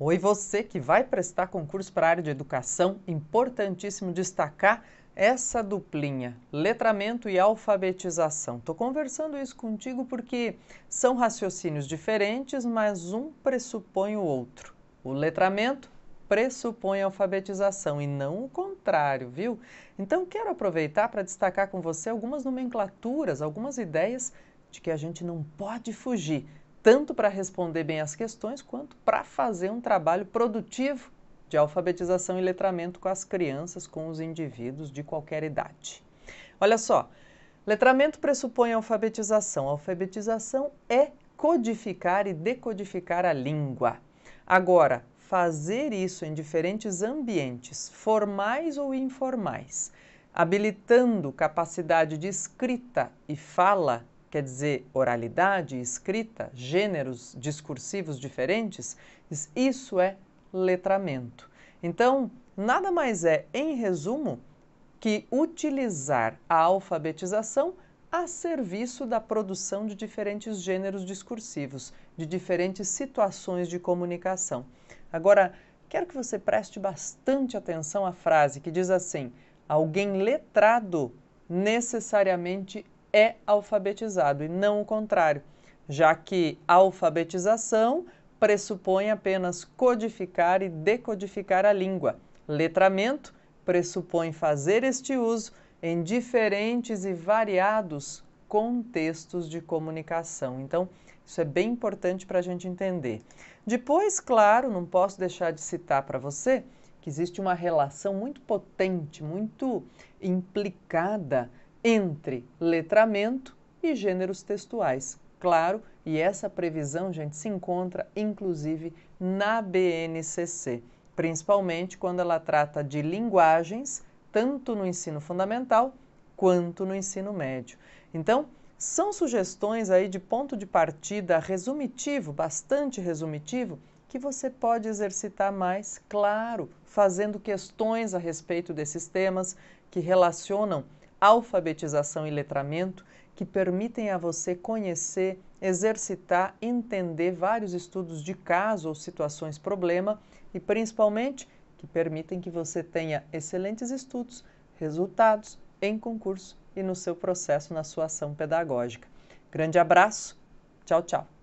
Oi, você que vai prestar concurso para a área de educação, importantíssimo destacar essa duplinha, letramento e alfabetização. Estou conversando isso contigo porque são raciocínios diferentes, mas um pressupõe o outro. O letramento pressupõe a alfabetização e não o contrário, viu? Então quero aproveitar para destacar com você algumas nomenclaturas, algumas ideias de que a gente não pode fugir tanto para responder bem as questões quanto para fazer um trabalho produtivo de alfabetização e letramento com as crianças, com os indivíduos de qualquer idade. Olha só, letramento pressupõe alfabetização. alfabetização é codificar e decodificar a língua. Agora, fazer isso em diferentes ambientes, formais ou informais, habilitando capacidade de escrita e fala quer dizer oralidade escrita, gêneros discursivos diferentes, isso é letramento. Então, nada mais é, em resumo, que utilizar a alfabetização a serviço da produção de diferentes gêneros discursivos, de diferentes situações de comunicação. Agora, quero que você preste bastante atenção à frase que diz assim: alguém letrado necessariamente é alfabetizado e não o contrário, já que alfabetização pressupõe apenas codificar e decodificar a língua. Letramento pressupõe fazer este uso em diferentes e variados contextos de comunicação. Então, isso é bem importante para a gente entender. Depois, claro, não posso deixar de citar para você que existe uma relação muito potente, muito implicada entre letramento e gêneros textuais. Claro, e essa previsão, gente, se encontra inclusive na BNCC, principalmente quando ela trata de linguagens, tanto no ensino fundamental quanto no ensino médio. Então, são sugestões aí de ponto de partida resumitivo, bastante resumitivo, que você pode exercitar mais, claro, fazendo questões a respeito desses temas que relacionam alfabetização e letramento que permitem a você conhecer, exercitar, entender vários estudos de caso ou situações problema e principalmente que permitem que você tenha excelentes estudos, resultados em concurso e no seu processo na sua ação pedagógica. Grande abraço, tchau, tchau.